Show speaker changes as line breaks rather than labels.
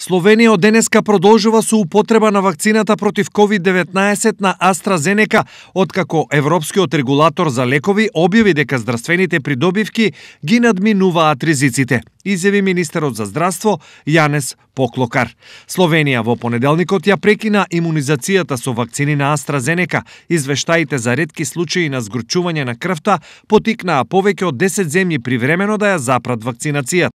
Словенија од денеска продолжува со употреба на вакцината против COVID-19 на AstraZeneca, откако Европскиот регулатор за лекови објави дека здравствените придобивки ги надминуваат ризиците, изјави министерот за здравство Јанес Поклокар. Словенија во понеделникот ја прекина имунизацијата со вакцини на AstraZeneca. Извештаите за редки случаи на згрчување на крвта потикнаа повеќе од 10 земји привремено да ја запрат вакцинацијата.